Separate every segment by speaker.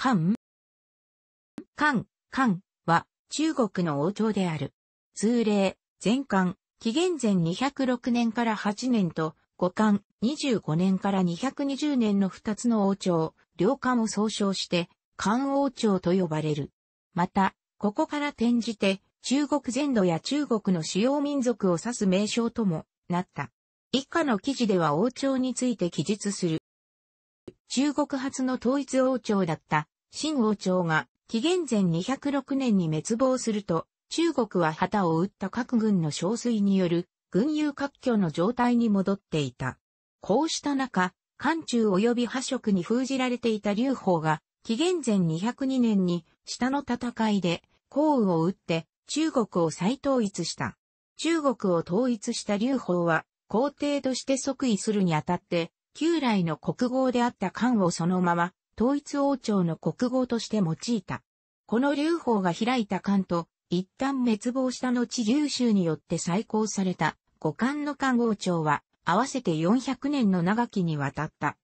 Speaker 1: 漢漢、漢は中国の王朝である。通例、前漢、紀元前206年から8年と、五漢、25年から220年の二つの王朝、両漢を総称して、漢王朝と呼ばれる。また、ここから転じて、中国全土や中国の主要民族を指す名称ともなった。以下の記事では王朝について記述する。中国初の統一王朝だった、清王朝が、紀元前206年に滅亡すると、中国は旗を打った各軍の憔悴による、軍友割拠の状態に戻っていた。こうした中、漢中及び破職に封じられていた劉邦が、紀元前202年に、下の戦いで、降雨を打って、中国を再統一した。中国を統一した劉邦は、皇帝として即位するにあたって、旧来の国号であった漢をそのまま、統一王朝の国号として用いた。この劉邦が開いた漢と、一旦滅亡した後劉州によって再興された、五漢の漢王朝は、合わせて400年の長きにわたった。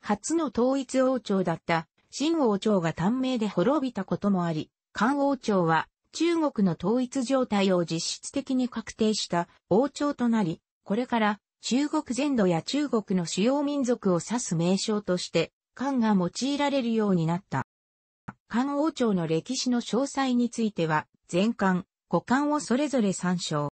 Speaker 1: 初の統一王朝だった、新王朝が短命で滅びたこともあり、漢王朝は、中国の統一状態を実質的に確定した王朝となり、これから中国全土や中国の主要民族を指す名称として、漢が用いられるようになった。漢王朝の歴史の詳細については、前漢、古漢をそれぞれ参照。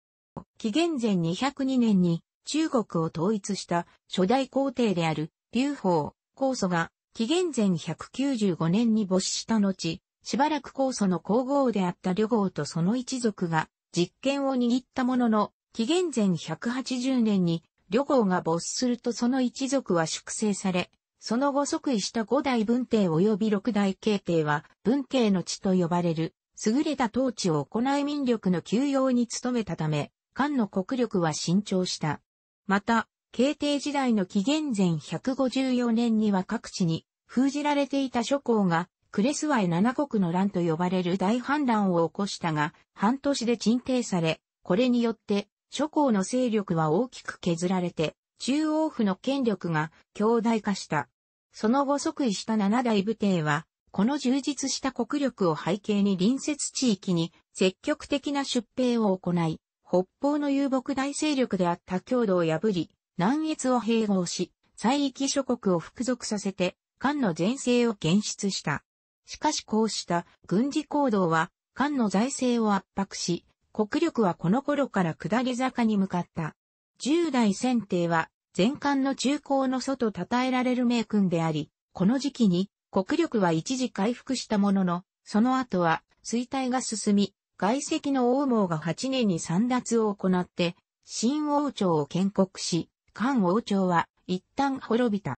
Speaker 1: 紀元前202年に中国を統一した初代皇帝である、劉邦、皇祖が、紀元前195年に没した後、しばらく皇祖の皇后であった旅号とその一族が実権を握ったものの、紀元前180年に旅行が没するとその一族は粛清され、その後即位した五代文帝及び六代慶帝は文帝の地と呼ばれる、優れた統治を行い民力の休養に努めたため、漢の国力は伸長した。また、慶帝時代の紀元前154年には各地に封じられていた諸侯がクレスワイ七国の乱と呼ばれる大反乱を起こしたが、半年で鎮定され、これによって諸侯の勢力は大きく削られて、中央府の権力が強大化した。その後即位した七代武帝は、この充実した国力を背景に隣接地域に積極的な出兵を行い、北方の遊牧大勢力であった郷土を破り、南越を併合し、西域諸国を服属させて、漢の前世を現出した。しかしこうした軍事行動は、漢の財政を圧迫し、国力はこの頃から下り坂に向かった。10代選定は前巻の中高の祖と称えられる名君であり、この時期に国力は一時回復したものの、その後は衰退が進み、外籍の王毛が8年に散奪を行って、新王朝を建国し、漢王朝は一旦滅びた。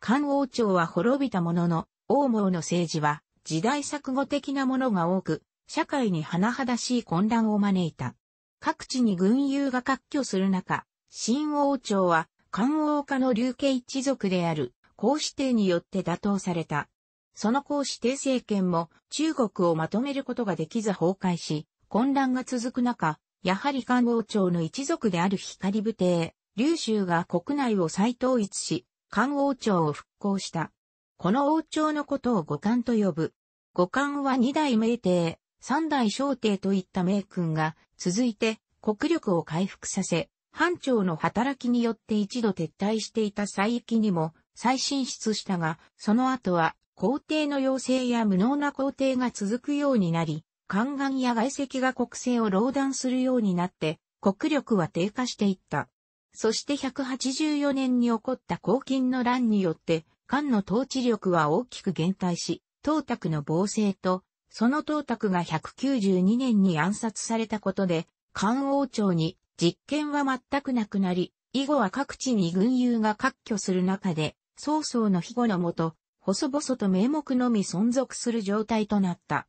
Speaker 1: 漢王朝は滅びたものの、王毛の政治は時代錯誤的なものが多く、社会に甚だしい混乱を招いた。各地に軍友が割拠する中、新王朝は、漢王家の流家一族である、孔子帝によって打倒された。その孔子帝政権も中国をまとめることができず崩壊し、混乱が続く中、やはり漢王朝の一族である光武帝、劉州が国内を再統一し、漢王朝を復興した。この王朝のことを五漢と呼ぶ。五漢は二代名帝、三代小帝といった名君が、続いて国力を回復させ、藩長の働きによって一度撤退していた西域にも再進出したが、その後は皇帝の要請や無能な皇帝が続くようになり、宦官や外籍が国政を壟断するようになって、国力は低下していった。そして184年に起こった黄金の乱によって、官の統治力は大きく減退し、董卓の暴政とその董卓が192年に暗殺されたことで、漢王朝に実権は全くなくなり、以後は各地に軍友が割拠する中で、曹操の庇護のもと、細々と名目のみ存続する状態となった。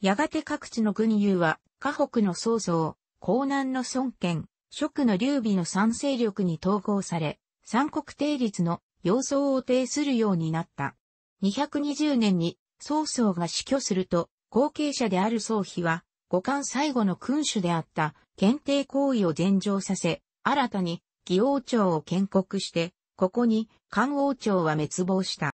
Speaker 1: やがて各地の軍友は、河北の曹操、江南の孫権、蜀の劉備の三勢力に統合され、三国定律の様相を呈するようになった。220年に曹操が死去すると、後継者である総妃は、五冠最後の君主であった検定行為を伝承させ、新たに義王朝を建国して、ここに漢王朝は滅亡した。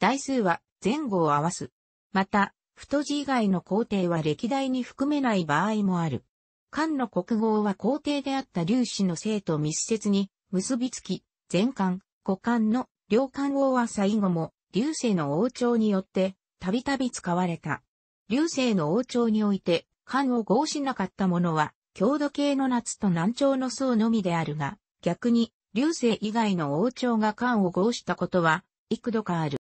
Speaker 1: 代数は前後を合わす。また、太字以外の皇帝は歴代に含めない場合もある。漢の国号は皇帝であった劉氏の姓と密接に結びつき、前漢、五漢の両漢王は最後も劉姓の王朝によってたびたび使われた。流星の王朝において、漢を合しなかったものは、郷土系の夏と南朝の層のみであるが、逆に、流星以外の王朝が漢を合したことは、幾度かある。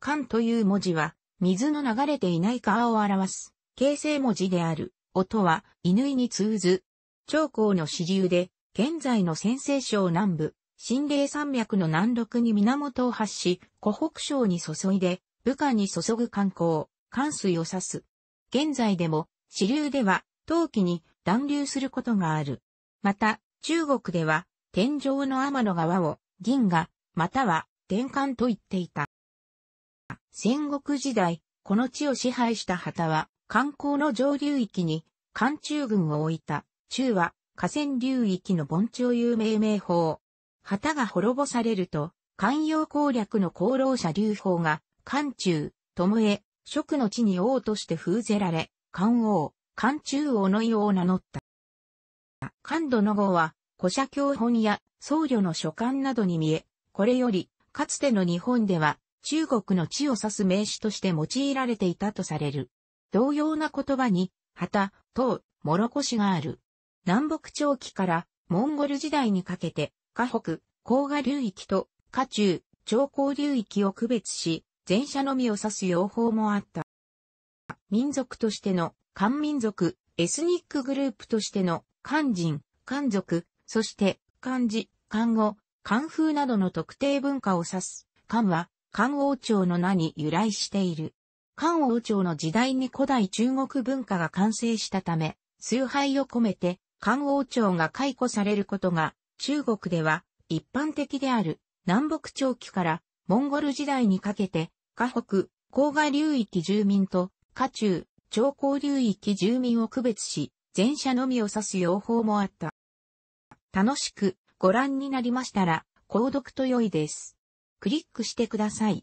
Speaker 1: 漢という文字は、水の流れていない川を表す、形成文字である、音は、犬に通ず。長江の支流で、現在の先西省南部、新霊山脈の南麓に源を発し、湖北省に注いで、部下に注ぐ観光、関水を指す。現在でも、支流では、陶器に暖流することがある。また、中国では、天井の天の川を、銀河、または、天官と言っていた。戦国時代、この地を支配した旗は、観光の上流域に、関中軍を置いた、中は、河川流域の盆地を有名名法。旗が滅ぼされると、関陽攻略の功労者流法が寒中、巴、蜀の地に王として封ぜられ、漢王、寒中王の異王を名乗った。漢度の号は、古社教本や僧侶の書簡などに見え、これより、かつての日本では、中国の地を指す名詞として用いられていたとされる。同様な言葉に、旗、唐、諸ロがある。南北朝期からモンゴル時代にかけて、河北、甲賀流域と河中、長江流域を区別し、前者のみを指す用法もあった。民族としての漢民族、エスニックグループとしての漢人、漢族、そして漢字、漢語、漢風などの特定文化を指す。漢は漢王朝の名に由来している。漢王朝の時代に古代中国文化が完成したため、崇拝を込めて漢王朝が解雇されることが中国では一般的である南北朝期からモンゴル時代にかけて河北、郊外流域住民と、河中、長江流域住民を区別し、前者のみを指す用法もあった。楽しくご覧になりましたら、購読と良いです。クリックしてください。